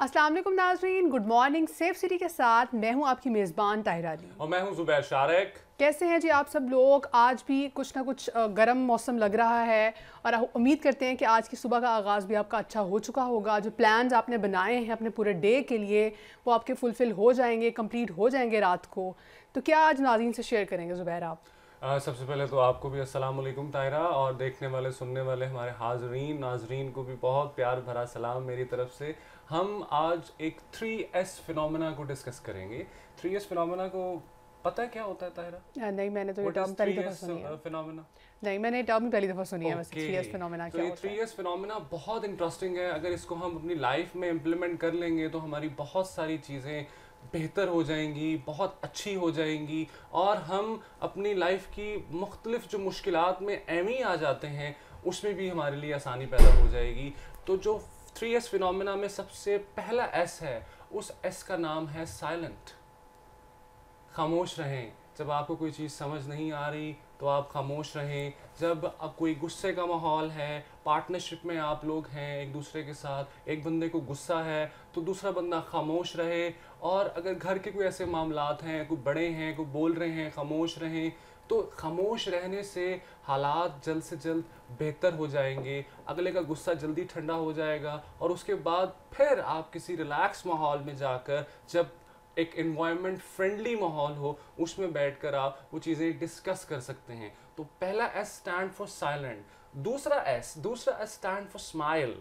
असलम नाजरीन good morning safe city के साथ मैं हूं आपकी मेज़बान ताहरा अली और मैं हूं जुबैर शारक कैसे हैं जी आप सब लोग आज भी कुछ ना कुछ गर्म मौसम लग रहा है और उम्मीद करते हैं कि आज की सुबह का आगाज़ भी आपका अच्छा हो चुका होगा जो प्लान्स आपने बनाए हैं अपने पूरे डे के लिए वो आपके फुलफ़िल हो जाएंगे कम्प्लीट हो जाएंगे रात को तो क्या आज नाजीन से शेयर करेंगे ज़ुबैर आप आ, सबसे पहले तो आपको भी अस्सलाम वालेकुम तायरा और देखने वाले सुनने वाले हमारे हाजरीन नाजरीन को भी बहुत प्यार भरा सलाम मेरी तरफ से हम आज एक थ्री एस फिनोमेना को डिस्कस करेंगे थ्री एस फिनोमेना को पता है क्या होता है ताहिरा नहीं मैंने तो ये टर्म पहली दफा सुनी है फिनोमेना नहीं मैंने टर्म पहली दफा सुनी है वैसे 3s फिनोमेना क्या होता है 3s फिनोमेना बहुत इंटरेस्टिंग है अगर इसको हम अपनी लाइफ में इंप्लीमेंट कर लेंगे तो हमारी बहुत सारी चीज़ें बेहतर हो जाएंगी बहुत अच्छी हो जाएंगी और हम अपनी लाइफ की मुख्तलिफ जो मुश्किलात में एवं आ जाते हैं उसमें भी हमारे लिए आसानी पैदा हो जाएगी तो जो थ्री एस फिनोमिना में सबसे पहला एस है उस एस का नाम है साइलेंट खामोश रहें जब आपको कोई चीज़ समझ नहीं आ रही तो आप खामोश रहें जब आप कोई गुस्से का माहौल है पार्टनरशिप में आप लोग हैं एक दूसरे के साथ एक बंदे को गुस्सा है तो दूसरा बंदा खामोश रहे और अगर घर के कोई ऐसे मामला हैं कोई बड़े हैं कोई बोल रहे हैं खामोश रहें तो खामोश रहने से हालात जल्द से जल्द बेहतर हो जाएंगे अगले का गुस्सा जल्दी ठंडा हो जाएगा और उसके बाद फिर आप किसी रिलैक्स माहौल में जाकर जब एक इन्वायरमेंट फ्रेंडली माहौल हो उसमें बैठकर आप वो चीज़ें डिस्कस कर सकते हैं तो पहला एस स्टैंड फॉर साइलेंट दूसरा एस दूसरा S stand for smile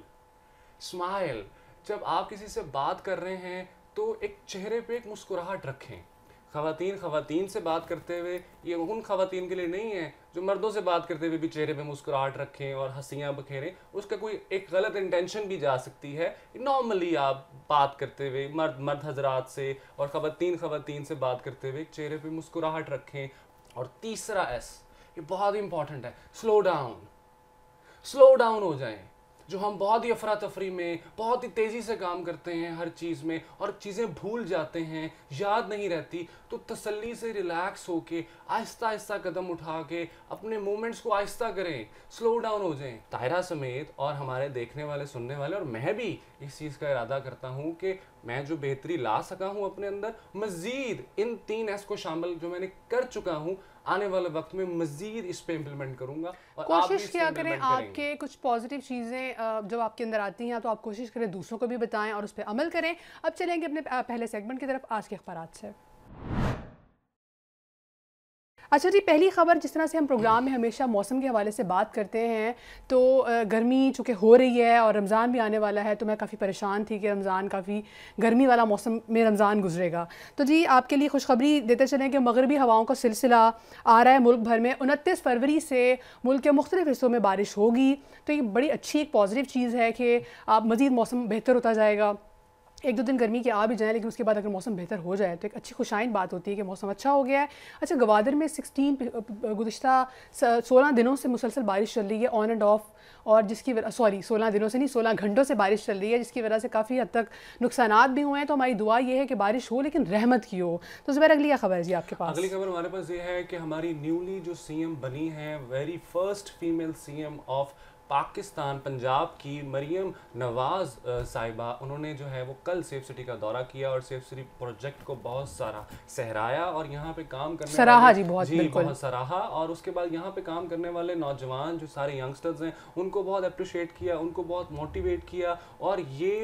smile जब आप किसी से बात कर रहे हैं तो एक चेहरे पे एक मुस्कुराहट रखें खातन खातन से बात करते हुए ये उन खातन के लिए नहीं है जो मर्दों से बात करते हुए भी चेहरे पे मुस्कुराहट रखें और हंसियाँ बखेरें उसका कोई एक गलत इंटेंशन भी जा सकती है नॉर्मली आप बात करते हुए मर्द मर्द हजरात से और खातन खातन से बात करते हुए चेहरे पर मुस्कुराहट रखें और तीसरा एस ये बहुत इंपॉर्टेंट है स्लो डाउन स्लो डाउन हो जाएं जो हम बहुत ही अफरा तफरी में बहुत ही तेज़ी से काम करते हैं हर चीज़ में और चीज़ें भूल जाते हैं याद नहीं रहती तो तसल्ली से रिलैक्स होके आहिस्ता आहिस्ता कदम उठा के अपने मूवमेंट्स को आहिस्ता करें स्लो डाउन हो जाएं ताहिरा समेत और हमारे देखने वाले सुनने वाले और मैं भी इस चीज़ का इरादा करता हूँ कि मैं जो बेहतरी ला सका हूँ अपने अंदर मज़ीद इन तीन एस को शामिल जो मैंने कर चुका हूँ आने वाले वक्त में मजीद इस पे इम्प्लीमेंट करूंगा और कोशिश किया करें आपके कुछ पॉजिटिव चीज़ें जब आपके अंदर आती हैं तो आप कोशिश करें दूसरों को भी बताएं और उस पर अमल करें अब चलेंगे अपने पहले सेगमेंट की तरफ आज के अखबार से अच्छा जी पहली खबर जिस तरह से हम प्रोग्राम में हमेशा मौसम के हवाले से बात करते हैं तो गर्मी चूँकि हो रही है और रमज़ान भी आने वाला है तो मैं काफ़ी परेशान थी कि रमज़ान काफ़ी गर्मी वाला मौसम में रमज़ान गुजरेगा तो जी आपके लिए खुशखबरी देते चले कि मगरबी हवाओं का सिलसिला आ रहा है मुल्क भर में उनतीस फरवरी से मुल्क के मुख्तलिफ हिस्सों में बारिश होगी तो ये बड़ी अच्छी एक पॉजिटिव चीज़ है कि आप मज़ीद मौसम बेहतर होता जाएगा एक दो दिन गर्मी के आ भी जाए लेकिन उसके बाद अगर मौसम बेहतर हो जाए तो एक अच्छी खुशाइन बात होती है कि मौसम अच्छा हो गया है अच्छा गवादर में सिक्सटीन गुजशत सोलह दिनों से मुसलसल बारिश चल रही है ऑन एंड ऑफ और जिसकी सॉरी सोलह दिनों से नहीं सोलह घंटों से बारिश चल रही है जिसकी वजह से काफ़ी हद तक नुकसान भी हुए हैं तो हमारी दुआ ये है कि बारिश हो लेकिन रहमत की हो तो जबर अगली खबर है जी आपके पास अगली खबर हमारे पास ये है कि हमारी न्यूली जो सी बनी है very first female C of Pakistan Punjab की मरीम नवाज़ साहिबा उन्होंने जो है वो कल सेफ सिटी का दौरा किया और सेफ सिटी प्रोजेक्ट को बहुत सारा सहराया और यहाँ पे काम करने सराहा जी बहुत जी बहुत सराहा और उसके बाद यहाँ पे काम करने वाले नौजवान जो सारे यंगस्टर्स हैं उनको बहुत अप्रिशिएट किया उनको बहुत मोटिवेट किया और ये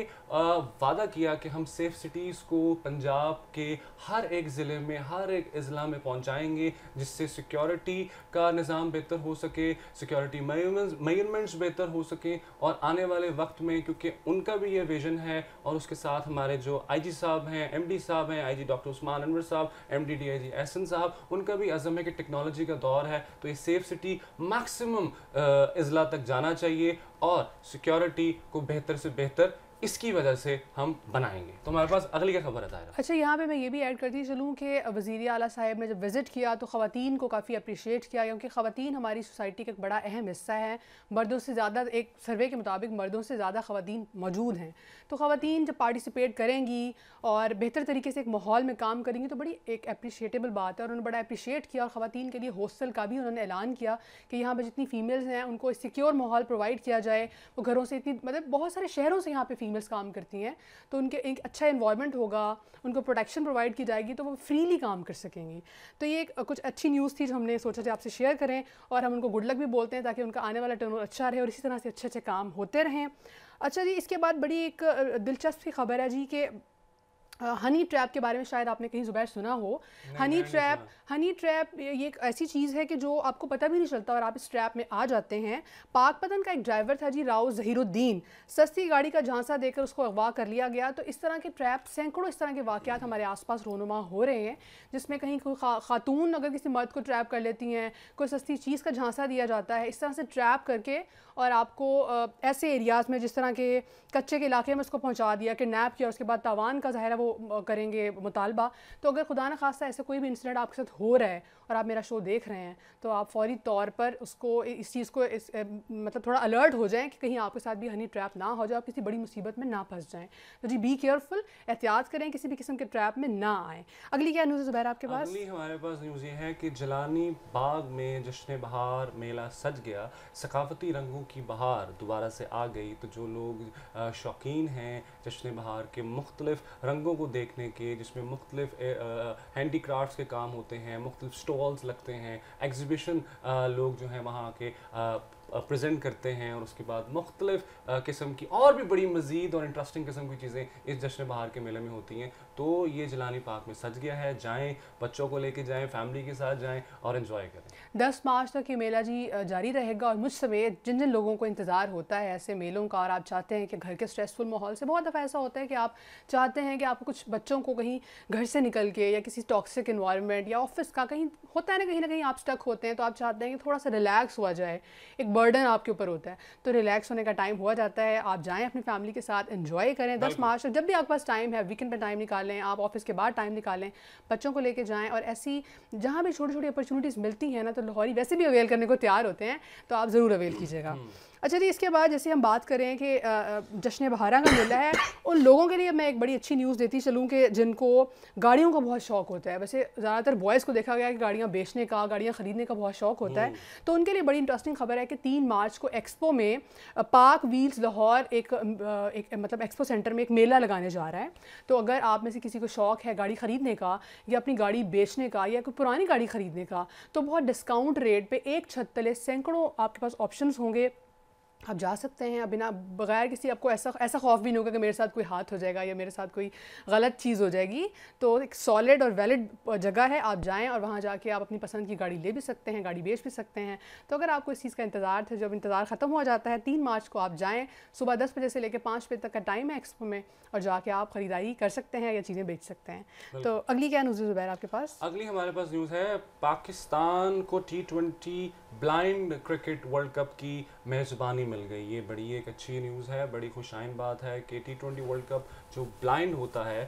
वादा किया कि हम सेफ सिटीज़ को पंजाब के हर एक ज़िले में हर एक अजला में पहुँचाएंगे जिससे सिक्योरिटी का निज़ाम बेहतर हो सके सिक्योरिटी मयूमेंट्स बेहतर हो सके और आने वाले वक्त में क्योंकि उनका भी ये विजन है और उसके साथ हमारे जो आईजी साहब हैं एमडी साहब हैं आईजी डॉक्टर उस्मान अनवर साहब एमडी डीआईजी एहसन साहब उनका भी अज़म है कि टेक्नोलॉजी का दौर है तो ये सेफ सिटी मैक्सिमम अजला तक जाना चाहिए और सिक्योरिटी को बेहतर से बेहतर इसकी वजह से हम बनाएंगे तो हमारे पास अगली क्या खबर है अच्छा यहाँ पे मैं ये भी ऐड करती चलूँ कि वजीर अला साहब ने जब विज़िट किया तो ख़वान को काफ़ी अप्रिशिएट किया क्योंकि ख़वान हमारी सोसाइटी का एक बड़ा अहम हिस्सा है मर्दों से ज़्यादा एक सर्वे के मुताबिक मर्दों से ज़्यादा ख़वान मौजूद हैं तो ख़वान जब पार्टिसिपेट करेंगी और बेहतर तरीके से एक माहौल में काम करेंगी तो बड़ी एक अप्रिशिएटेबल बात है और उन्होंने बड़ा अप्रिशिएट किया और ख़वान के लिए हॉस्टल का भी उन्होंने ऐलान किया कि यहाँ पर जितनी फ़ीमेल्स हैं उनको सिक्योर माहौल प्रोवाइड किया जाए वो घरों से इतनी मतलब बहुत सारे शहरों से यहाँ पर फीमेल्स काम करती हैं तो उनके एक अच्छा इन्वामेंट होगा उनको प्रोटेक्शन प्रोवाइड की जाएगी तो वो फ्रीली काम कर सकेंगी तो ये एक कुछ अच्छी न्यूज़ थी जो हमने सोचा था आपसे शेयर करें और हम उनको गुड लक भी बोलते हैं ताकि उनका आने वाला टर्न अच्छा रहे और इसी तरह से अच्छे अच्छे काम होते रहें अच्छा जी इसके बाद बड़ी एक दिलचस्प खबर है जी कि हनी uh, ट्रैप के बारे में शायद आपने कहीं ज़ुबैर सुना हो हनी ट्रैप हनी ट्रैप ये एक ऐसी चीज़ है कि जो आपको पता भी नहीं चलता और आप इस ट्रैप में आ जाते हैं पाक पतन का एक ड्राइवर था जी राव जहीरुद्दीन सस्ती गाड़ी का झांसा देकर उसको अगवा कर लिया गया तो इस तरह के ट्रैप सैकड़ों इस तरह के वाक़ हमारे आसपास रोनुमा हो रहे हैं जिसमें कहीं कोई खा, खातून अगर किसी मर्द को ट्रैप कर लेती हैं कोई सस्ती चीज़ का झांसा दिया जाता है इस तरह से ट्रैप करके और आपको ऐसे एरियाज़ में जिस तरह के कच्चे के इलाके में उसको पहुँचा दिया कि नैप किया उसके बाद तावान का ज़ाहिर है वो करेंगे मुतालबा तो अगर खुदा न खास्ता ऐसा कोई भी इंसिडेंट आपके साथ हो रहा है और आप मेरा शो देख रहे हैं तो आप फौरी तौर पर उसको इस चीज़ को इस मतलब थोड़ा अलर्ट हो जाएं कि कहीं आपके साथ भी हनी ट्रैप ना हो जाए आप किसी बड़ी मुसीबत में ना फंस जाएं तो जी बी केयरफुल एहतियात करें किसी भी किस्म के ट्रैप में ना आए अगली क्या न्यूज़ जुबैर आपके पास अगली हमारे पास न्यूज़ ये है कि जलानी बाग में जश्न बहार मेला सज गया सकाफती रंगों की बहार दोबारा से आ गई तो जो लोग शौकीन हैं जश्न बहार के मुख्तलिफ रंगों को देखने के जिसमें मुख्तलिफ हैंडी क्राफ्ट के काम होते हैं मुख्तलिफ स्टोर वॉल्स लगते हैं एग्जीबिशन लोग जो हैं वहाँ के प्रेजेंट करते हैं और उसके बाद मुख्तलिफ किस्म की और भी बड़ी मज़ीद और इंटरेस्टिंग किस्म की चीज़ें इस जश्न बहार के मेले में होती हैं तो ये जलानी पार्क में सज गया है जाएँ बच्चों को लेके जाए फैमिली के साथ जाएँ और इन्जॉय करें दस मार्च तक ये मेला जी जारी रहेगा और मुझ समेत जिन जिन लोगों को इंतज़ार होता है ऐसे मेलों का और आप चाहते हैं कि घर के स्ट्रेसफुल माहौल से बहुत दफ़ा ऐसा होता है कि आप चाहते हैं कि आप कुछ बच्चों को कहीं घर से निकल के या किसी टॉक्सिक इन्वायरमेंट या ऑफिस का कहीं होता है ना कहीं ना कहीं आप स्टक होते हैं तो आप चाहते हैं कि थोड़ा सा रिलैक्स हुआ जाए एक बर्डन आपके ऊपर होता है तो रिलैक्स होने का टाइम हुआ जाता है आप जाएँ अपनी फैमिली के साथ इन्जॉय करें दस मार्च तक जब भी आपके पास टाइम है वीकेंड पर टाइम निकालें आप ऑफिस के बाद टाइम निकालें बच्चों को लेकर जाएँ और ऐसी जहाँ भी छोटी छोटी अपॉर्चुनिटीज़ मिलती हैं ना तो लाहौरी वैसे भी अवेल करने को तैयार होते हैं तो आप ज़रूर अवेल कीजिएगा हम्म। अच्छा जी इसके बाद जैसे हम बात करें कि जश्न बहारा का मेला है उन लोगों के लिए मैं एक बड़ी अच्छी न्यूज़ देती चलूँ कि जिनको गाड़ियों का बहुत शौक होता है वैसे ज़्यादातर बॉयज़ को देखा गया कि गाड़ियाँ बेचने का गाड़ियाँ ख़रीदने का बहुत शौक होता है हम्म। तो उनके लिए बड़ी इंटरेस्टिंग खबर है कि तीन मार्च को एक्सपो में पाक व्हील्स लाहौर एक, एक मतलब एक्सपो सेंटर में एक मेला लगाने जा रहा है तो अगर आप में से किसी को शौक है गाड़ी ख़रीदने का या अपनी गाड़ी बेचने का या कोई पुरानी गाड़ी ख़रीदने का तो बहुत डिस्काउंट रेट पर एक तले सैकड़ों आपके पास ऑप्शन होंगे आप जा सकते हैं बिना बगैर किसी आपको ऐसा ऐसा खौफ भी नहीं होगा कि मेरे साथ कोई हाथ हो जाएगा या मेरे साथ कोई गलत चीज़ हो जाएगी तो एक सॉलिड और वैलिड जगह है आप जाएं और वहाँ जाके आप अपनी पसंद की गाड़ी ले भी सकते हैं गाड़ी बेच भी सकते हैं तो अगर आपको इस चीज़ का इंतज़ार था जब इंतज़ार ख़त्म हो जाता है तीन मार्च को आप जाएँ सुबह दस बजे से लेकर पाँच बजे तक का टाइम है एक्सपो में और जाके आप ख़रीदारी कर सकते हैं या चीज़ें बेच सकते हैं तो अगली क्या न्यूज़ जुबैर आपके पास अगली हमारे पास न्यूज़ है पाकिस्तान को T blind cricket world cup की मेज़बानी मिल गई ये बड़ी एक अच्छी न्यूज़ है बड़ी खुशाइन बात है कि टी ट्वेंटी वर्ल्ड कप जो ब्लाइंड होता है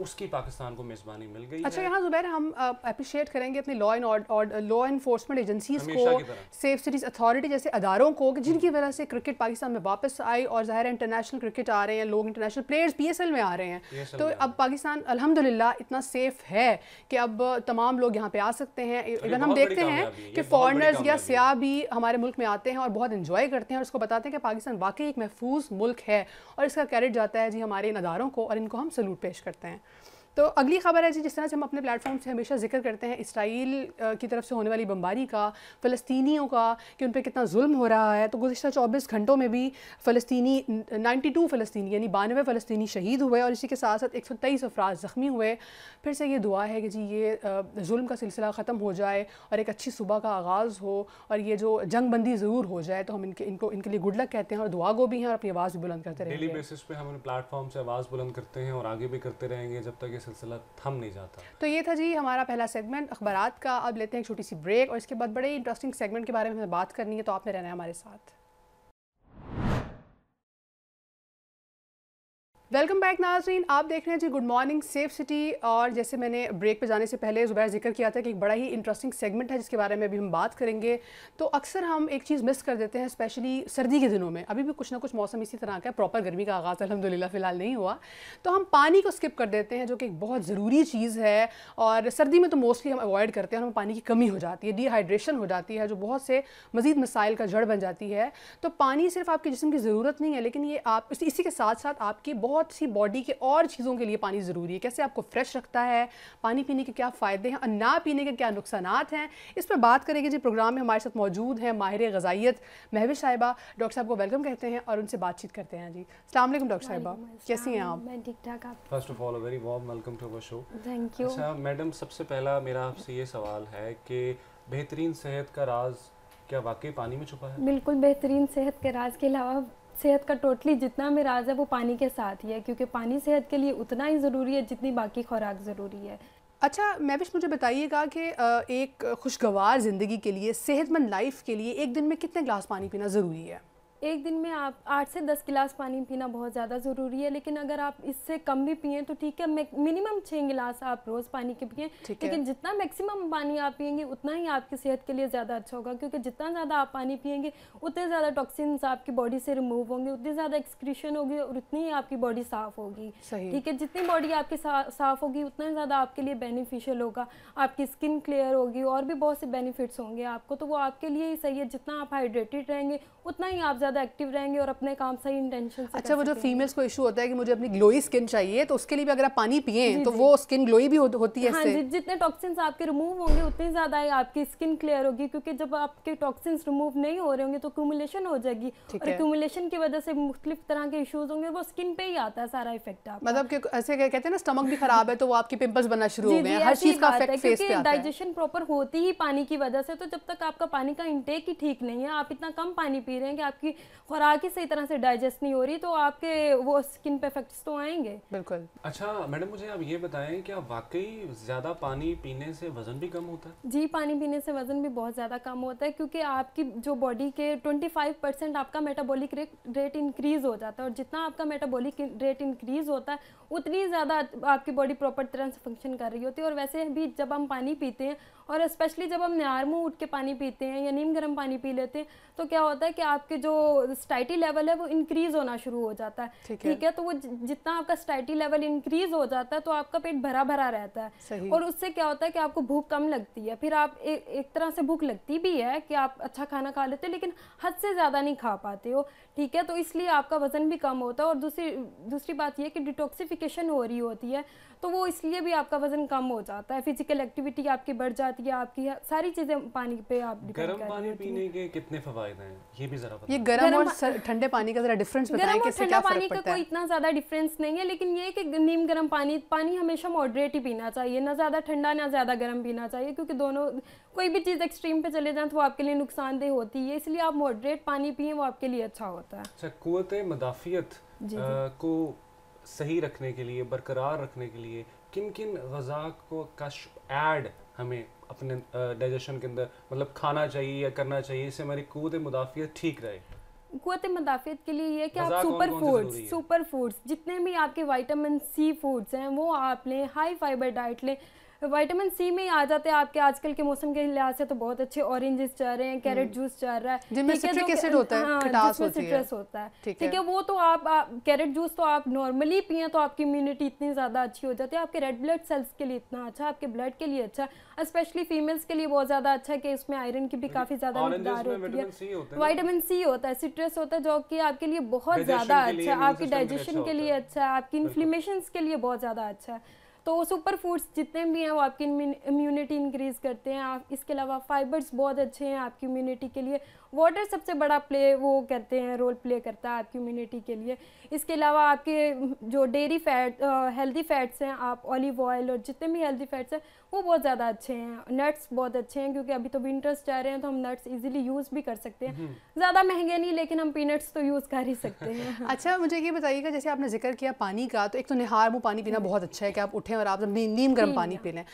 उसकी पाकिस्तान को मेजबानी मिल गई अच्छा यहाँ जुबैर हम अप्रिशिएट करेंगे अपने लॉ एंड और लॉ इन्फोर्समेंट एजेंसीज को सेफ सिटीज़ अथॉरिटी जैसे अदारों को जिनकी हम्म। वजह से क्रिकेट पाकिस्तान में वापस आई और ज़ाहिर इंटरनेशनल क्रिकेट आ रहे हैं लोग इंटरनेशनल प्लेयर्स पी में आ रहे हैं तो अब पाकिस्तान अलहमदिल्ला इतना सेफ है कि अब तमाम लोग यहाँ पे आ सकते हैं इवन हम देखते हैं कि फॉरनर्स या सयाह भी हमारे मुल्क में आते हैं और बहुत इंजॉय करते हैं और उसको बताते हैं कि पाकिस्तान वाकई एक महफूज मुल्क है और इसका कैरेट जाता है जी हमारे इन अदारों वालों को और इनको हम सलूट पेश करते हैं तो अगली खबर है जी जिस तरह से हम अपने प्लेटफॉर्म से हमेशा जिक्र करते हैं इसराइल की तरफ से होने वाली बमबारी का फ़लस्तियों का कि उन पर कितना जुल्म हो रहा है तो गुजशत चौबीस घंटों में भी फ़लस्तनी नाइन्टी टू फ़लस्तनी यानी बानवे फ़लस्तनी शहीद हुए और इसी के साथ साथ एक सौ तेईस अफराज ज़ख्मी हुए फिर से ये दुआ है कि जी ये जुल्म का सिलसिला ख़त्म हो जाए और एक अच्छी सुबह का आगाज़ हो और ये जो जंग बंदी ज़रूर हो जाए तो हम इनके इनको इनके लिए गुड लक कहते हैं और दुआ गो भी हैं और अपनी आवाज़ भी बुलंद करते रहेंगे डेली बेसिस पर हम प्लेटफॉर्म से आवाज़ बुलंद करते हैं और आगे भी करते रहेंगे जब तक सिलसिला थम नहीं जाता तो ये था जी हमारा पहला सेगमेंट अखबार का अब लेते हैं एक छोटी सी ब्रेक और इसके बाद बड़े इंटरेस्टिंग सेगमेंट के बारे में हमें बात करनी है तो आपने रहना है हमारे साथ वेलकम बैक नाजरीन आप देख रहे हैं जी गुड मॉर्निंग सेफ सिटी और जैसे मैंने ब्रेक पे जाने से पहले ज़ुबैर जिक्र किया था कि एक बड़ा ही इंटरेस्टिंग सेगमेंट है जिसके बारे में अभी हम बात करेंगे तो अक्सर हम एक चीज़ मिस कर देते हैं स्पेशली सर्दी के दिनों में अभी भी कुछ ना कुछ मौसम इसी तरह का है प्रॉपर गर्मी का आगाज़ अलहमदिल्ला फ़िलहाल नहीं हुआ तो हम पानी को स्किप कर देते हैं जो कि एक बहुत ज़रूरी चीज़ है और सर्दी में तो मोस्टली हम अवॉइड करते हैं हमें पानी की कमी हो जाती है डिहाइड्रेशन हो जाती है जो बहुत से मज़ीद मसाइल का जड़ बन जाती है तो पानी सिर्फ आपके जिसम की ज़रूरत नहीं है लेकिन ये आप इसी के साथ साथ आपकी बहुत बहुत सी बॉडी के और चीज़ों के लिए पानी ज़रूरी है कैसे आपको फ्रेश रखता है पानी पीने के क्या फ़ायदे हैं और ना पीने के क्या नुकसान हैं इस पर बात करेंगे जी प्रोग्राम में हमारे साथ मौजूद हैं माहिर गजाइत महविश साहिबा डॉक्टर साहब को वेलकम करते हैं और उनसे बातचीत करते हैं जी अलैक्म डॉक्टर साहिबा कैसी हैं आप मैं ठीक ठाक आप first of all very warm welcome to our show thank you अच्छा मैडम सबसे पहला मेरा आपसे ये सवाल है कि बेहतरीन सेहत का राज क्या वाकई पानी में छुपा है बिल्कुल बेहतरीन सेहत के राज के अलावा सेहत का टोटली जितना मिराज है वो पानी के साथ ही है क्योंकि पानी सेहत के लिए उतना ही ज़रूरी है जितनी बाकी खुराक ज़रूरी है अच्छा महविश मुझे बताइएगा कि एक खुशगवार ज़िंदगी के लिए सेहतमंद लाइफ के लिए एक दिन में कितने ग्लास पानी पीना ज़रूरी है एक दिन में आप आठ से दस गिलास पानी पीना बहुत ज़्यादा ज़रूरी है लेकिन अगर आप इससे कम भी पिए तो ठीक है मिनिमम छः गिलास आप रोज़ पानी के पिए लेकिन जितना मैक्सिमम पानी आप पियेंगे उतना ही आपकी सेहत के लिए ज़्यादा अच्छा होगा क्योंकि जितना ज़्यादा आप पानी पियेंगे उतने ज़्यादा टॉक्सिन्स आपकी बॉडी से रिमूव होंगे उतनी ज़्यादा एक्सक्रीशन होगी और उतनी ही आपकी बॉडी साफ़ होगी ठीक है जितनी बॉडी आपकी साफ़ होगी उतना ज़्यादा आपके लिए बेनिफिशियल होगा आपकी स्किन क्लियर होगी और भी बहुत से बेनिफिट्स होंगे आपको तो वो आपके लिए ही सही है जितना आप हाइड्रेटेड रहेंगे उतना ही आप ज़्यादा ज़्यादा एक्टिव रहेंगे और अपने काम सही इंटेंशन से अच्छा वो जो फीमेल्स को इशू होता है कि मुझे अपनी ग्लोई स्किन चाहिए तो उसके लिए भी अगर आप पानी पिए तो वो स्किन ग्लोई भी होती है हाँ, जितने टॉक्सिन्स आपके रिमूव होंगे उतनी ज़्यादा आपकी स्किन क्लियर होगी क्योंकि जब आपके टॉक्सिन्स रिमूव नहीं हो रहे होंगे तो क्यूमुलेशन हो जाएगी और क्यूमुलेशन की वजह से मुख्तलिफ तरह के इशूज़ होंगे वो स्किन पे ही आता है सारा इफेक्ट आप मतलब ऐसे कहते हैं ना स्टमक भी खराब है तो वो आपके पिम्पल्स बनना शुरू हो गए हर चीज़ का डाइजेशन प्रॉपर होती ही पानी की वजह से तो जब तक आपका पानी का इंटेक ही ठीक नहीं है आप इतना कम पानी पी रहे हैं कि आपकी खुराक ही सही तरह से डाइजेस्ट नहीं हो रही तो आपके वो स्किन पे इफेक्ट्स तो आएंगे बिल्कुल अच्छा मैडम मुझे आप ये बताएं क्या वाकई ज़्यादा पानी पीने से वज़न भी कम होता है जी पानी पीने से वज़न भी बहुत ज़्यादा कम होता है क्योंकि आपकी जो बॉडी के 25 परसेंट आपका मेटाबोलिक रेट इंक्रीज़ हो जाता है और जितना आपका मेटाबोलिक रेट इंक्रीज़ होता है उतनी ज़्यादा आपकी बॉडी प्रॉपर तरह से फंक्शन कर रही होती है और वैसे भी जब हम पानी पीते हैं और स्पेशली जब हम नार मुँह उठ के पानी पीते हैं या नीम गर्म पानी पी लेते हैं तो क्या होता है कि आपके जो स्टाइटी लेवल है वो इंक्रीज़ होना शुरू हो जाता है ठीक है।, है तो वो जितना आपका स्टाइटी लेवल इंक्रीज़ हो जाता है तो आपका पेट भरा भरा रहता है और उससे क्या होता है कि आपको भूख कम लगती है फिर आप एक तरह से भूख लगती भी है कि आप अच्छा खाना खा लेते हो लेकिन हद से ज़्यादा नहीं खा पाते हो ठीक है तो इसलिए आपका वज़न भी कम होता है और दूसरी दूसरी बात यह कि डिटॉक्सिफिकेशन हो रही होती है तो वो इसलिए भी आपका वज़न कम हो जाता है फिजिकल एक्टिविटी आपकी बढ़ जाती है आपकी सारी चीज़ें पानी पे आप गर्म पानी पीने के कितने फ़ायदे हैं ये भी ज़रा ये गर्म और ठंडे पानी का ज़रा डिफरेंस गर्म और ठंडा पानी का कोई इतना ज़्यादा डिफरेंस नहीं है लेकिन ये कि नीम गर्म पानी पानी हमेशा मॉडरेट ही पीना चाहिए ना ज़्यादा ठंडा ना ज़्यादा गर्म पीना चाहिए क्योंकि दोनों कोई भी चीज़ एक्सट्रीम पे चले जाएं तो वो आपके लिए नुकसानदेह होती है इसलिए आप मॉडरेट पानी पिए वो आपके लिए अच्छा होता है अच्छा कुत मदाफियत को सही रखने के लिए बरकरार रखने के लिए किन किन गज़ा को कश ऐड हमें अपने डाइजेशन के अंदर मतलब खाना चाहिए या करना चाहिए इससे हमारी कुत मुदाफियत ठीक रहे कुत मदाफियत के लिए ये कि आप सुपर फूड्स सुपर फूड्स जितने भी आपके वाइटामिन सी फूड्स हैं वो आप लें हाई फाइबर डाइट लें वाइटामिन सी में आ जाते हैं आपके आजकल के मौसम के लिहाज से तो बहुत अच्छे ऑरेंजेस चल रहे हैं कैरेट जूस हम्म। चल रहा है जिसमें सिट्रिक एसिड होता है खटास हाँ, होती है होता है ठीक है वो तो आप कैरेट जूस तो आप नॉर्मली पिए तो आपकी इम्यूनिटी इतनी ज़्यादा अच्छी हो जाती है आपके रेड ब्लड सेल्स के लिए इतना अच्छा आपके ब्लड के लिए अच्छा स्पेशली फीमेल्स के लिए बहुत ज़्यादा अच्छा है कि इसमें आयरन की भी मतलब काफ़ी ज़्यादा मकदार होती है वाइटामिन सी होता है सिट्रस होता है जो कि आपके लिए बहुत ज़्यादा अच्छा है आपके डाइजेशन के लिए अच्छा है आपकी इन्फ्लेमेशन अच्छा अच्छा के लिए बहुत ज़्यादा अच्छा है तो सुपर फूड्स जितने भी हैं वो आपकी इम्यूनिटी इंक्रीज़ करते हैं आप इसके अलावा फाइबर्स बहुत अच्छे हैं आपकी इम्यूनिटी के लिए वाटर सबसे बड़ा प्ले वो करते हैं रोल प्ले करता है आपकी इम्यूनिटी के लिए इसके अलावा आपके जो डेयरी फैट हेल्दी फैट्स हैं आप ऑलिव ऑयल और जितने भी हेल्दी फैट्स हैं वो बहुत ज़्यादा अच्छे हैं नट्स बहुत अच्छे हैं क्योंकि अभी तो विंटर्स जा रहे हैं तो हम नट्स ईजिली यूज़ भी कर सकते हैं हम्म। ज़्यादा महंगे नहीं लेकिन हम पीनट्स तो यूज़ कर ही सकते हैं अच्छा मुझे ये बताइएगा जैसे आपने जिक्र किया पानी का तो एक तो निहार मुँह पानी पीना हम्म। बहुत अच्छा है कि आप उठें और आप नीम गर्म पानी पी लें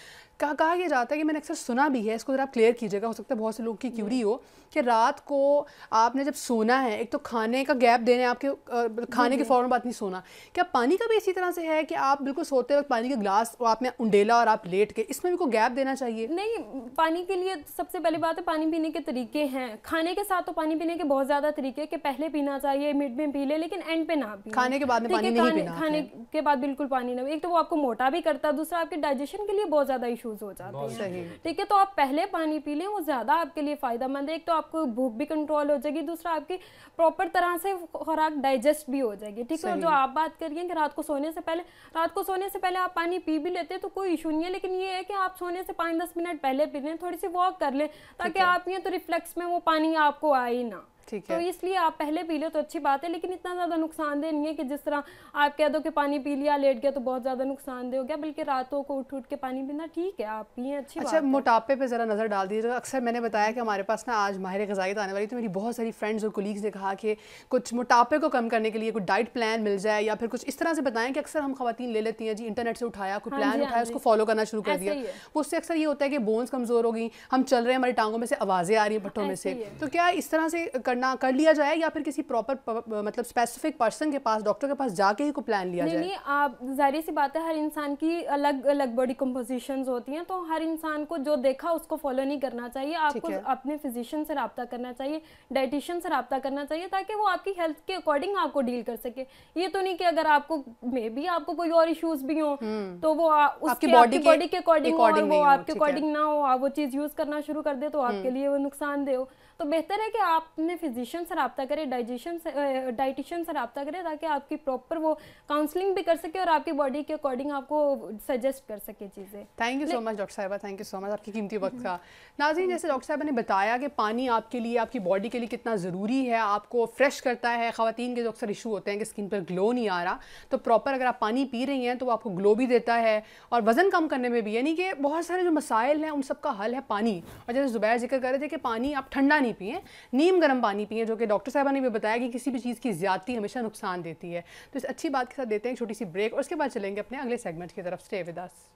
कहा यह जाता है कि मैंने अक्सर सुना भी है इसको ज़रा आप क्लियर कीजिएगा हो सकता है बहुत से लोग की क्यूरी हम्म। हो कि रात आपको आपने जब सोना है एक तो खाने का गैप देने आपके खाने के फ़ौरन बाद नहीं सोना क्या पानी का भी इसी तरह से है कि आप बिल्कुल सोते वक्त पानी का ग्लास और आपने उंडेला और आप लेट के इसमें भी कोई गैप देना चाहिए नहीं पानी के लिए सबसे पहली बात है तो पानी पीने के तरीके हैं खाने के साथ तो पानी पीने के बहुत ज़्यादा तरीके कि पहले पीना चाहिए मिड में पी ले लेकिन एंड पे ना पी खाने के बाद में पानी नहीं पीना खाने के बाद बिल्कुल पानी ना एक तो वो आपको मोटा भी करता है दूसरा आपके डाइजेशन के लिए बहुत ज़्यादा इशूज़ हो जाते हैं ठीक है तो आप पहले पानी पी लें वो ज़्यादा आपके लिए फ़ायदा मंद है एक तो आपको भूख भी कंट्रोल हो जाएगी दूसरा आपकी प्रॉपर तरह से खुराक डाइजेस्ट भी हो जाएगी ठीक है जो आप बात करिए कि रात को सोने से पहले रात को सोने से पहले आप पानी पी भी लेते हैं तो कोई इशू नहीं है लेकिन ये है कि आप सोने से पाँच दस मिनट पहले पी लें थोड़ी सी वॉक कर लें ताकि आप ये तो रिफ्लेक्स में वो पानी आपको आए ना ठीक तो है तो इसलिए आप पहले पी लो तो अच्छी बात है लेकिन इतना ज़्यादा नुकसानदेह नहीं है कि जिस तरह आप कह दो कि पानी पी लिया लेट गया तो बहुत ज़्यादा नुकसानदेह हो गया बल्कि रातों को उठ उठ के पानी पीना ठीक है आप पिए अच्छी अच्छा मोटापे पर ज़रा नज़र डाल दीजिए अक्सर मैंने बताया कि हमारे पास ना आज माहिर गजाइत आने वाली तो मेरी बहुत सारी फ्रेंड्स और कोलीग्स ने कहा कि कुछ मोटापे को कम करने के लिए कुछ डाइट प्लान मिल जाए या फिर कुछ इस तरह से बताएं कि अक्सर हम खातन ले लेती हैं जी इंटरनेट से उठाया कोई प्लान हाँ उठाया हाँ उसको फॉलो करना शुरू कर दिया उससे अक्सर ये होता है कि बोन्स कमज़ोर हो गई हम चल रहे हैं हमारी टांगों में से आवाज़ें आ रही हैं भट्टों में से तो क्या इस तरह से करने करना कर लिया जाए या फिर किसी प्रॉपर मतलब स्पेसिफिक पर्सन के पास डॉक्टर के पास जाके ही को प्लान लिया नहीं, जाए नहीं आप जाहिर सी बात है हर इंसान की अलग अलग बॉडी कम्पोजिशन होती हैं तो हर इंसान को जो देखा उसको फॉलो नहीं करना चाहिए आपको अपने फिजिशियन से रबता करना चाहिए डाइटिशियन से रबता करना चाहिए ताकि वो आपकी हेल्थ के अकॉर्डिंग आपको डील कर सके ये तो नहीं कि अगर आपको मे भी आपको कोई और इश्यूज भी हो हम्म। तो वो उसकी बॉडी बॉडी के अकॉर्डिंग वो आपके अकॉर्डिंग ना हो आप वो चीज़ यूज़ करना शुरू कर दे तो आपके हम्म। लिए वो नुकसानदेह हो तो बेहतर है कि आपने फिजिशियन से रबता करें डाइजेशन से डाइटिशियन से रबता करें ताकि आपकी प्रॉपर वो काउंसलिंग भी कर सके और आपकी बॉडी के अकॉर्डिंग आपको सजेस्ट कर सके चीज़ें thank you so much doctor साहबा थैंक यू सो मच आपकी कीमती वक्त हम्म। का नाजी जैसे डॉक्टर साहबा ने बताया कि पानी आपके लिए आपकी बॉडी के लिए कितना ज़रूरी है आपको फ्रेश करता है खातन के जो अक्सर इशू होते हैं कि स्किन पर ग्लो नहीं आ रहा तो प्रॉपर अगर आप पानी पी रही हैं तो आपको ग्लो भी देता है और वज़न कम करने में भी यानी कि बहुत सारे जो मसाइल हैं उन सब का हल है पानी और जैसे ज़ुबैर जिक्र कर रहे थे कि पानी आप ठंडा नहीं पिए नीम गर्म पानी पानी पिए जो कि डॉक्टर साहबा ने भी बताया कि किसी भी चीज़ की ज़्यादा हमेशा नुकसान देती है तो इस अच्छी बात के साथ देते हैं छोटी सी ब्रेक और उसके बाद चलेंगे अपने अगले सेगमेंट की तरफ स्टे विदास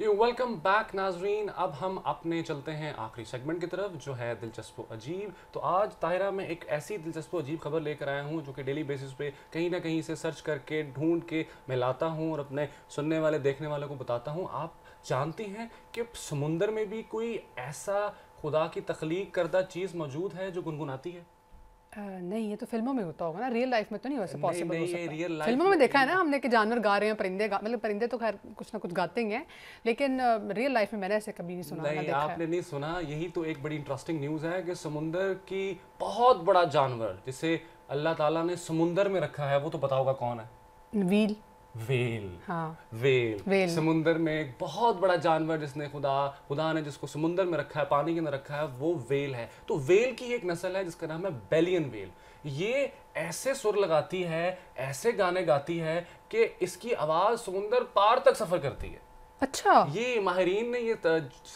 वेलकम बैक नाजरीन अब हम अपने चलते हैं आखिरी सेगमेंट की तरफ जो है दिलचस्प अजीब तो आज ताहिरा में एक ऐसी दिलचस्प अजीब खबर लेकर आया हूँ जो कि डेली बेसिस पे कहीं ना कहीं से सर्च करके ढूंढ के मैं लाता हूँ और अपने सुनने वाले देखने वालों को बताता हूँ आप जानते हैं कि समुंदर में भी कोई ऐसा खुदा की तख्लीक करदा चीज़ मौजूद है जो गुनगुनाती है आ, नहीं ये तो फिल्मों में होता होगा ना रियल लाइफ में तो नहीं वैसे पॉसिबल हो सकता रियल फिल्मों में देखा है ना हमने कि जानवर गा रहे हैं परिंदे गा मतलब परिंदे तो खैर कुछ ना कुछ गाते ही हैं लेकिन रियल लाइफ में मैंने ऐसे कभी नहीं सुना नहीं, देखा आपने है। नहीं सुना यही तो एक बड़ी इंटरेस्टिंग न्यूज़ है कि समुंदर की बहुत बड़ा जानवर जिसे अल्लाह तला ने समुंदर में रखा है वो तो बताओगा कौन है व्हील वेल हाँ, वेल वेल समुंदर में एक बहुत बड़ा जानवर जिसने खुदा खुदा ने जिसको समुंदर में रखा है पानी के अंदर रखा है वो वेल है तो वेल की एक नस्ल है जिसका नाम है बेलियन वेल ये ऐसे सुर लगाती है ऐसे गाने गाती है कि इसकी आवाज़ समुंदर पार तक सफ़र करती है अच्छा ये माहरीन ने ये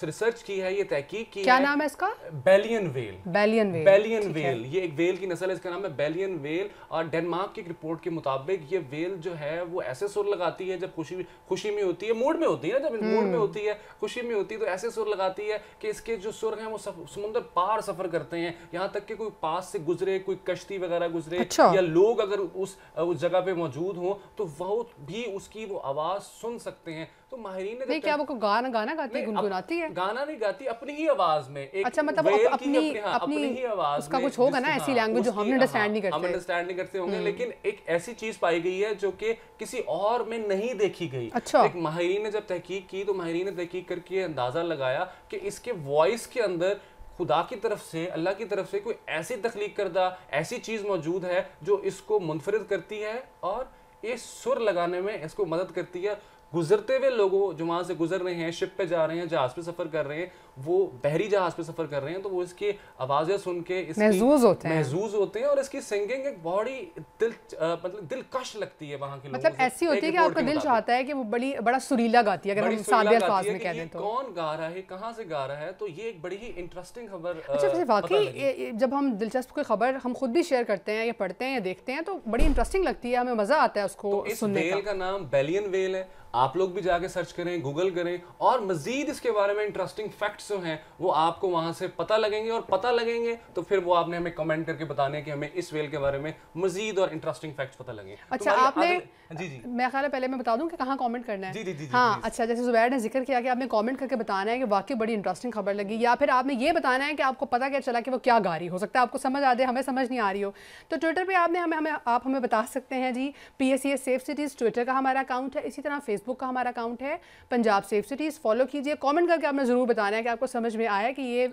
रिसर्च की है ये तहकीक की क्या है, नाम है इसका baleen whale baleen whale baleen whale ये एक वेल की नस्ल है इसका नाम है बेलियन वेल और डेनमार्क की एक रिपोर्ट के मुताबिक ये वेल जो है वो ऐसे सुर लगाती है जब खुशी खुशी में होती है मूड में होती है ना जब मूड में हम्म। होती है खुशी में होती है तो ऐसे सुर लगाती है कि इसके जो सुर हैं वो समुद्र पार सफर करते हैं यहाँ तक कि कोई पास से गुजरे कोई कश्ती वगैरह गुजरे अच्छा। या लोग अगर उस जगह पे मौजूद हों तो वो भी उसकी वो आवाज़ सुन सकते हैं माहरीन ने तो क्या वो गाना गाना गाती गुनगुनाती है गाना नहीं गाती अपनी ही आवाज में एक अच्छा मतलब हाँ, अपनी अपनी ही आवाज उसका कुछ होगा ना ऐसी लैंग्वेज हाँ, जो हम अंडरस्टैंड हाँ, नहीं करते हम अंडरस्टैंड नहीं करते होंगे हम्म। लेकिन एक ऐसी चीज पाई गई है जो कि किसी और में नहीं देखी गई अच्छा एक माहरीन ने जब तहकीक की तो माहरीन ने तहकीक करके अंदाजा लगाया कि इसके वॉइस के अंदर खुदा की तरफ से अल्लाह की तरफ से कोई ऐसी तख्लीक करदा ऐसी चीज़ मौजूद है जो इसको मुनफरद करती है और इस सुर लगाने में इसको मदद करती है गुजरते हुए लोगों जो वहाँ से गुजर रहे हैं शिप पे जा रहे हैं जहाज पे सफर कर रहे हैं वो बहरी जहाज पे सफर कर रहे हैं तो वो इसकी आवाजें सुन के महजूज होते हैं महजूज होते हैं और इसकी सिंगिंग एक बड़ी दिल मतलब दिलकश लगती है वहाँ के मतलब ऐसी होती है कि आपका दिल चाहता है कि वो बड़ी बड़ा सुरीला गाती है अगर हम सादे अल्फाज में कह दें तो कौन गा रहा है कहाँ से गा रहा है तो ये एक बड़ी ही इंटरेस्टिंग खबर अच्छा, अच्छा, अच्छा वाकई जब हम दिलचस्प कोई खबर हम खुद भी शेयर करते हैं या पढ़ते हैं या देखते हैं तो बड़ी इंटरेस्टिंग लगती है हमें मजा आता है उसको तो सुनने का नाम बेलियन वेल है आप लोग भी जाके सर्च करें गूगल करें और मज़ीद इसके बारे में इंटरेस्टिंग फैक्ट्स जो हैं वो आपको वहाँ से पता लगेंगे और पता लगेंगे तो फिर वो आपने हमें कमेंट करके बताने कि हमें इस वेल के बारे में मज़ीद और इंटरेस्टिंग फैक्ट्स पता लगे तो अच्छा आपने जी जी मैं ख्याल पहले मैं बता दूँ कि कहाँ कॉमेंट करना है जी जी जी हाँ अच्छा जैसे जुबैर ने जिक्र किया कि आपने कॉमेंट करके बताना है कि वाकई बड़ी इंटरेस्टिंग खबर लगी या फिर आपने ये बताना है कि आपको पता क्या चला कि वो क्या गाड़ी हो सकता है आपको समझ आ जाए हमें समझ नहीं आ रही हो तो ट्विटर पर आपने हमें हमें आप हमें बता सकते हैं जी P S C S safe cities Twitter का हमारा अकाउंट है इसी तरह फेसबुक का हमारा अकाउंट है पंजाब सेफ सिटीज़ फॉलो कीजिए कमेंट करके आपने ज़रूर बताना है कि आपको समझ में आया कि ये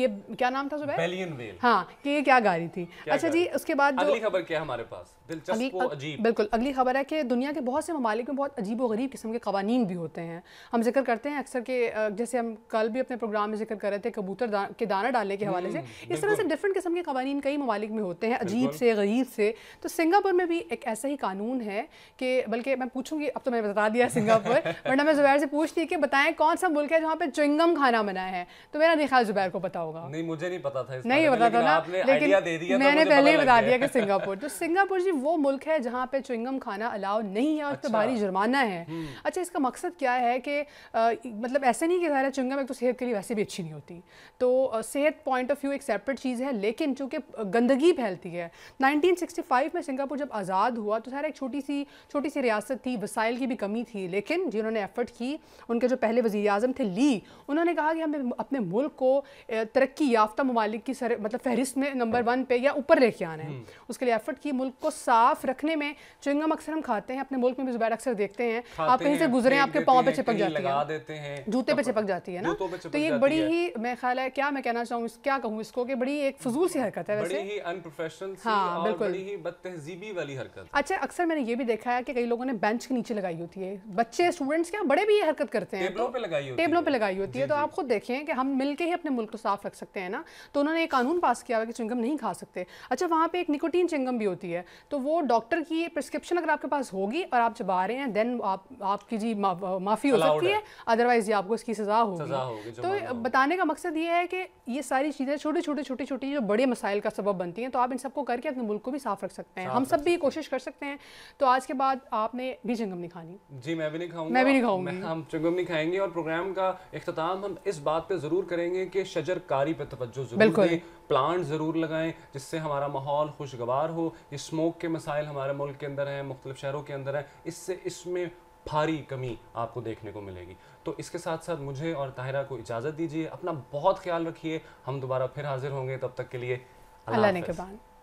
ये क्या नाम था सुबह हाँ कि ये क्या गाड़ी थी क्या अच्छा जी उसके बाद अगली खबर क्या हमारे पास अजीब बिल्कुल अगली खबर है कि दुनिया के बहुत से ममालिक में बहुत अजीब व गरीब किस्म के कवानीन भी होते हैं हम जिक्र करते हैं अक्सर के जैसे हम कल भी अपने प्रोग्राम में जिक्र कर रहे थे कबूतर दा, के दाना डालने के हवाले से हम्म, इस तरह से डिफरेंट किस्म के कवानीन कई ममालिक में होते हैं अजीब से गरीब से तो सिंगापुर में भी एक ऐसा ही कानून है कि बल्कि मैं पूछूंगी अब तो मैंने बता दिया गया सिंगापुर वरना मैं जुबैर से पूछती कि बताएं कौन सा मुल्क है जहाँ पे चुंगम खाना बना है तो मेरा नहीं ख्याल जुबैर को पता होगा नहीं मुझे नहीं पता था नहीं पता था ना लेकिन तो मैंने पहले ही बता दिया कि सिंगापुर तो सिंगापुर जी वो मुल्क है जहाँ पे चुंगम खाना अलाउ नहीं है और उस अच्छा। भारी जुर्माना है हम्म। अच्छा इसका मकसद क्या है कि मतलब ऐसे नहीं कि ज़ाहिर चुंगम एक तो सेहत के लिए वैसे भी अच्छी नहीं होती तो सेहत पॉइंट ऑफ व्यू एक सेपरेट चीज़ है लेकिन चूंकि गंदगी फैलती है 1965 में सिंगापुर जब आज़ाद हुआ तो सारा एक छोटी सी छोटी सी रियासत थी वसाइल की भी कमी थी थी लेकिन जिन्होंने एफ़र्ट की उनके जो पहले वज़ी अजम थे ली उन्होंने कहा कि हमें अपने मुल्क को तरक्की याफ्ता ममालिक की सर मतलब फहरिस्त में नंबर वन पे या ऊपर लेके आना है हम्म। उसके लिए एफ़र्ट की मुल्क को साफ रखने में चुंगम अक्सर हम खाते हैं अपने मुल्क में भी जुबैर अक्सर देखते हैं आप कहीं से गुजरे आपके पाँव पे चिपक जाती है जूते पे चिपक जाती है ना तो ये बड़ी ही मैं ख्याल है क्या मैं कहना चाहूँ क्या कहूँ इसको कि बड़ी एक फजूल सी हरकत है वैसे ही अनप्रोफेशनल हाँ बिल्कुल बड़ी ही वाली हरकत अच्छा अक्सर मैंने ये भी देखा है कि कई लोगों ने बेंच के नीचे लगाई होती है बच्चे स्टूडेंट्स क्या बड़े भी ये हरकत करते हैं टेबलों तो, पे लगाई होती टेबलों पे लगाई होती है तो आप खुद देखें कि हम मिलके ही अपने मुल्क को साफ रख सकते हैं ना तो उन्होंने एक कानून पास किया हुआ कि चिंगम नहीं खा सकते अच्छा वहाँ पे एक निकोटीन चिंगम भी होती है तो वो डॉक्टर की प्रिस्क्रिप्शन अगर आपके पास होगी और आप जब आ रहे हैं देन आप आपकी जी माफ़ी हो सकती है अदरवाइज ये आपको इसकी सज़ा होगी तो बताने का मकसद ये है कि ये सारी चीज़ें छोटी छोटी छोटी छोटी जो बड़े मसाइल का सबब बनती हैं तो आप इन सबको करके अपने मुल्क को भी साफ रख सकते हैं हम सब भी कोशिश कर सकते हैं तो आज के बाद आपने भी चिंगम नहीं खानी जी जी मैं भी नहीं खाऊंगा मैं भी नहीं खाऊंगी हम चुंगम नहीं खाएंगे और प्रोग्राम का अख्ताम हम इस बात पे जरूर करेंगे कि शजरकारी पे तवज्जो जरूर दें प्लांट ज़रूर लगाएं जिससे हमारा माहौल खुशगवार हो ये स्मोक के मसाइल हमारे मुल्क के अंदर हैं मुख्तलिफ शहरों के अंदर हैं इससे इसमें भारी कमी आपको देखने को मिलेगी तो इसके साथ साथ मुझे और ताहिरा को इजाज़त दीजिए अपना बहुत ख्याल रखिए हम दोबारा फिर हाजिर होंगे तब तक के लिए अल्लाह ने के